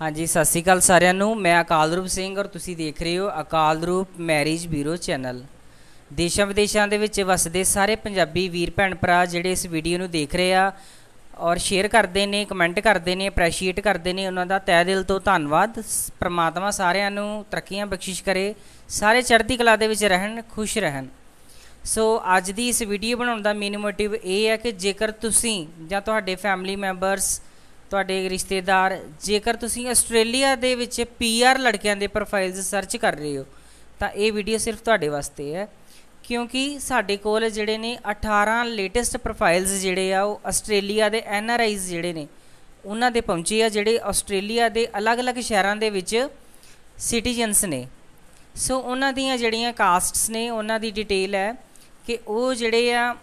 ਹਾਂਜੀ ਸਤਿ ਸ੍ਰੀ ਅਕਾਲ ਸਾਰਿਆਂ ਨੂੰ ਮੈਂ ਅਕਾਲਰੂਪ ਸਿੰਘ ਔਰ ਤੁਸੀਂ ਦੇਖ ਰਹੇ ਹੋ ਅਕਾਲਰੂਪ ਮੈਰਿਜ ਬਿਊਰੋ ਚੈਨਲ ਦੇਸ਼ਾਂ ਵਿਦੇਸ਼ਾਂ ਦੇ ਵਿੱਚ ਵਸਦੇ ਸਾਰੇ ਪੰਜਾਬੀ ਵੀਰ ਭੈਣ ਭਰਾ ਜਿਹੜੇ ਇਸ ਵੀਡੀਓ ਨੂੰ ਦੇਖ ਰਹੇ ਆ ਔਰ ਸ਼ੇਅਰ ਕਰਦੇ ਨੇ ਕਮੈਂਟ ਕਰਦੇ ਨੇ ਅਪਰੀਸ਼ੀਏਟ ਕਰਦੇ ਨੇ ਉਹਨਾਂ ਦਾ ਤਹਿ ਦਿਲ ਤੋਂ ਧੰਨਵਾਦ ਪ੍ਰਮਾਤਮਾ ਸਾਰਿਆਂ ਨੂੰ ਤਰੱਕੀਆਂ ਬਖਸ਼ਿਸ਼ ਕਰੇ ਸਾਰੇ ਚੜ੍ਹਦੀ ਕਲਾ ਦੇ ਵਿੱਚ ਰਹਿਣ ਖੁਸ਼ ਰਹਿਣ ਸੋ ਅੱਜ ਦੀ ਇਸ ਵੀਡੀਓ ਬਣਾਉਣ ਦਾ ਮੇਨ ਮੋਟਿਵ ਇਹ ਹੈ ਕਿ ਜੇਕਰ ਤੁਸੀਂ ਜਾਂ ਤੁਹਾਡੇ ਫੈਮਿਲੀ ਮੈਂਬਰਸ ਤੁਹਾਡੇ ਰਿਸ਼ਤੇਦਾਰ ਜੇਕਰ ਤੁਸੀਂ ਆਸਟ੍ਰੇਲੀਆ ਦੇ ਵਿੱਚ ਪੀਆਰ ਲੜਕਿਆਂ ਦੇ ਪ੍ਰੋਫਾਈਲਸ ਸਰਚ ਕਰ ਰਹੇ ਹੋ ਤਾਂ ਇਹ ਵੀਡੀਓ ਸਿਰਫ ਤੁਹਾਡੇ ਵਾਸਤੇ ਹੈ ਕਿਉਂਕਿ ਸਾਡੇ ਕੋਲ ਜਿਹੜੇ ਨੇ 18 ਲੇਟੈਸਟ ਪ੍ਰੋਫਾਈਲਸ ਜਿਹੜੇ ਆ ਉਹ ਆਸਟ੍ਰੇਲੀਆ ਦੇ ਐਨਆਰਆਈਜ਼ ਜਿਹੜੇ ਨੇ ਉਹਨਾਂ ਦੇ ਪਹੁੰਚੇ ਆ ਜਿਹੜੇ ਆਸਟ੍ਰੇਲੀਆ ਦੇ ਅਲੱਗ-ਅਲੱਗ ਸ਼ਹਿਰਾਂ ਦੇ ਵਿੱਚ ਸਿਟੀਜ਼ਨਸ ਨੇ ਸੋ ਉਹਨਾਂ ਦੀਆਂ ਜਿਹੜੀਆਂ ਕਾਸਟਸ ਨੇ ਉਹਨਾਂ ਦੀ ਡਿਟੇਲ ਹੈ ਕਿ ਉਹ ਜਿਹੜੇ ਆ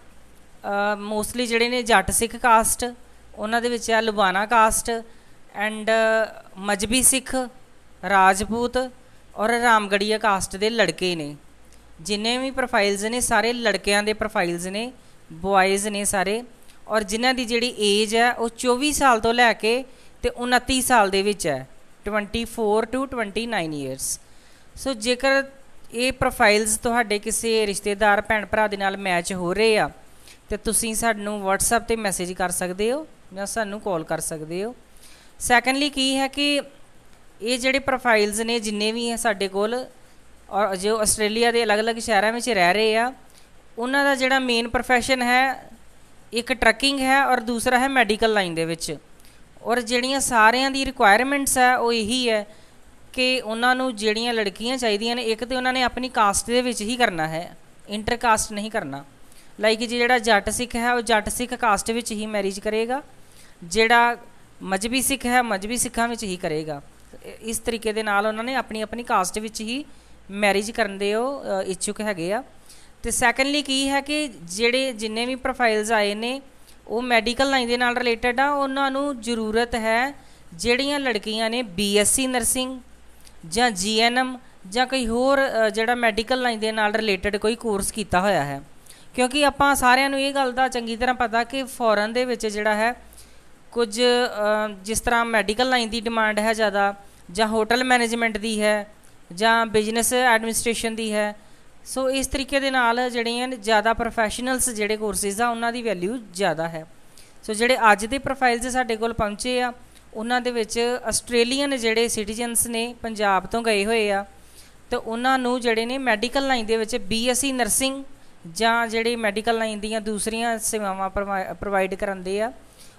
ਮੋਸਟਲੀ ਜਿਹੜੇ ਨੇ ਜੱਟ ਸਿੱਖ ਕਾਸਟ ਉਹਨਾਂ ਦੇ ਵਿੱਚ ਆ ਲੁਬਾਨਾ ਕਾਸਟ ਐਂਡ ਮਜਬੀ ਸਿੱਖ ਰਾਜਪੂਤ ਔਰ ਰਾਮਗੜੀਆ ਕਾਸਟ ਦੇ ਲੜਕੇ ਨੇ ਜਿੰਨੇ ਵੀ ਪ੍ਰੋਫਾਈਲਸ ਨੇ ਸਾਰੇ ਲੜਕਿਆਂ ਦੇ ਪ੍ਰੋਫਾਈਲਸ ਨੇ ਬॉयਜ਼ ਨੇ ਸਾਰੇ ਔਰ ਜਿਨ੍ਹਾਂ ਦੀ ਜਿਹੜੀ ਏਜ ਹੈ ਉਹ 24 ਸਾਲ ਤੋਂ ਲੈ ਕੇ ਤੇ 29 ਸਾਲ ਦੇ ਵਿੱਚ ਹੈ 24 ਟੂ 29 ਇਅਰਸ ਸੋ ਜੇਕਰ ਇਹ ਪ੍ਰੋਫਾਈਲਸ ਤੁਹਾਡੇ ਕਿਸੇ ਰਿਸ਼ਤੇਦਾਰ ਭੈਣ ਭਰਾ ਦੇ ਨਾਲ ਮੈਚ ਹੋ ਰਹੇ ਆ ਤੇ ਤੁਸੀਂ ਸਾਨੂੰ WhatsApp ਤੇ ਮੈਸੇਜ ਕਰ ਸਕਦੇ ਹੋ ਜਾਂ ਸਾਨੂੰ ਕਾਲ ਕਰ ਸਕਦੇ ਹੋ ਸੈਕੰਡਲੀ ਕੀ ਹੈ ਕਿ ਇਹ ਜਿਹੜੇ ਪ੍ਰੋਫਾਈਲਸ ਨੇ ਜਿੰਨੇ ਵੀ ਹੈ ਸਾਡੇ ਕੋਲ ਔਰ ਜੋ ਆਸਟ੍ਰੇਲੀਆ ਦੇ ਅਲੱਗ-ਅਲੱਗ ਸ਼ਹਿਰਾਂ ਵਿੱਚ ਰਹਿ ਰਹੇ ਆ ਉਹਨਾਂ ਦਾ ਜਿਹੜਾ ਮੇਨ profession ਹੈ ਇੱਕ ਟਰੱਕਿੰਗ ਹੈ ਔਰ ਦੂਸਰਾ ਹੈ ਮੈਡੀਕਲ ਲਾਈਨ ਦੇ ਵਿੱਚ ਔਰ ਜਿਹੜੀਆਂ ਸਾਰਿਆਂ ਦੀ ਰਿਕੁਆਇਰਮੈਂਟਸ ਹੈ ਉਹ ਇਹੀ ਹੈ ਕਿ ਉਹਨਾਂ ਨੂੰ ਜਿਹੜੀਆਂ ਲੜਕੀਆਂ ਚਾਹੀਦੀਆਂ ਨੇ ਇੱਕ ਤੇ ਉਹਨਾਂ ਨੇ ਆਪਣੀ ਕਾਸਟ ਦੇ ਵਿੱਚ ਹੀ ਕਰਨਾ ਹੈ ਇੰਟਰ ਕਾਸਟ ਨਹੀਂ ਕਰਨਾ ਲਾਈਕ ਜਿਹੜਾ ਜੱਟ ਸਿੱਖ ਹੈ ਉਹ ਜੱਟ ਸਿੱਖ ਕਾਸਟ ਵਿੱਚ ਹੀ ਮੈਰਿਜ ਕਰੇਗਾ ਜਿਹੜਾ ਮਜਬੀ ਸਿੱਖ ਹੈ ਮਜਬੀ ਸਿੱਖਾਂ ਵਿੱਚ ਹੀ ਕਰੇਗਾ ਇਸ ਤਰੀਕੇ ਦੇ ਨਾਲ ਉਹਨਾਂ ਨੇ ਆਪਣੀ ਆਪਣੀ ਕਾਸਟ ਵਿੱਚ ਹੀ ਮੈਰਿਜ ਕਰਨ ਦੇ ਉਹ ਇੱਛੁਕ ਹੈਗੇ ਆ ਤੇ ਸੈਕੰਡਲੀ ਕੀ ਹੈ ਕਿ ਜਿਹੜੇ ਜਿੰਨੇ ਵੀ ਪ੍ਰੋਫਾਈਲਸ ਆਏ ਨੇ ਉਹ ਮੈਡੀਕਲ ਲਾਈਨ ਦੇ ਨਾਲ ਰਿਲੇਟਡ ਆ ਉਹਨਾਂ ਨੂੰ ਜ਼ਰੂਰਤ ਹੈ ਜਿਹੜੀਆਂ ਲੜਕੀਆਂ ਨੇ ਬੀਐਸਸੀ ਨਰਸਿੰਗ ਜਾਂ ਜੀਐਨਐਮ ਜਾਂ ਕੋਈ ਹੋਰ ਜਿਹੜਾ ਮੈਡੀਕਲ ਲਾਈਨ ਦੇ ਨਾਲ ਰਿਲੇਟਡ ਕੋਈ ਕੋਰਸ ਕੀਤਾ ਹੋਇਆ ਹੈ ਕਿਉਂਕਿ ਆਪਾਂ ਸਾਰਿਆਂ ਨੂੰ ਇਹ ਗੱਲ ਦਾ ਚੰਗੀ ਤਰ੍ਹਾਂ ਪਤਾ ਕਿ ਫੋਰਨ ਦੇ ਵਿੱਚ ਜਿਹੜਾ ਹੈ ਕੁਝ ਜਿਸ ਤਰ੍ਹਾਂ ਮੈਡੀਕਲ ਲਾਈਨ ਦੀ ਡਿਮਾਂਡ ਹੈ ਜ਼ਿਆਦਾ ਜਾਂ ਹੋਟਲ ਮੈਨੇਜਮੈਂਟ ਦੀ ਹੈ ਜਾਂ ਬਿਜ਼ਨਸ ਐਡਮਿਨਿਸਟ੍ਰੇਸ਼ਨ ਦੀ ਹੈ ਸੋ ਇਸ ਤਰੀਕੇ ਦੇ ਨਾਲ ਜਿਹੜੀਆਂ ਜ਼ਿਆਦਾ ਪ੍ਰੋਫੈਸ਼ਨਲਸ ਜਿਹੜੇ ਕੋਰਸਿਸ ਆ ਉਹਨਾਂ ਦੀ ਵੈਲਿਊ ਜ਼ਿਆਦਾ ਹੈ ਸੋ ਜਿਹੜੇ ਅੱਜ ਦੇ ਪ੍ਰੋਫਾਈਲਸ ਸਾਡੇ ਕੋਲ ਪਹੁੰਚੇ ਆ ਉਹਨਾਂ ਦੇ ਵਿੱਚ ਆਸਟ੍ਰੇਲੀਅਨ ਜਿਹੜੇ ਸਿਟੀਜ਼ਨਸ ਨੇ ਪੰਜਾਬ ਤੋਂ ਗਏ ਹੋਏ ਆ ਤੇ ਉਹਨਾਂ ਨੂੰ ਜਿਹੜੇ ਨੇ ਮੈਡੀਕਲ ਲਾਈਨ ਦੇ ਵਿੱਚ ਬੀਐਸਸੀ ਨਰਸਿੰਗ e ਜਾਂ ਜਿਹੜੇ ਮੈਡੀਕਲ ਲਾਈਨ ਦੀਆਂ ਦੂਸਰੀਆਂ ਸੇਵਾਵਾਂ ਪ੍ਰੋਵਾਈਡ ਕਰਾਉਂਦੇ ਆ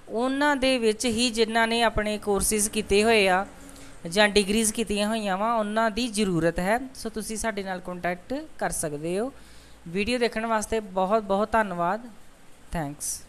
ਉਹਨਾਂ ਦੇ ਵਿੱਚ ਹੀ ਜਿਨ੍ਹਾਂ ਨੇ ਆਪਣੇ ਕੋਰਸਿਸ ਕੀਤੇ ਹੋਏ ਆ ਜਾਂ ਡਿਗਰੀਜ਼ ਕੀਤੀਆਂ ਹੋਈਆਂ ਵਾ ਉਹਨਾਂ ਦੀ ਜ਼ਰੂਰਤ ਹੈ ਸੋ ਤੁਸੀਂ ਸਾਡੇ ਨਾਲ ਕੰਟੈਕਟ ਕਰ ਸਕਦੇ ਹੋ ਵੀਡੀਓ ਦੇਖਣ ਵਾਸਤੇ ਬਹੁਤ ਬਹੁਤ ਧੰਨਵਾਦ ਥੈਂਕਸ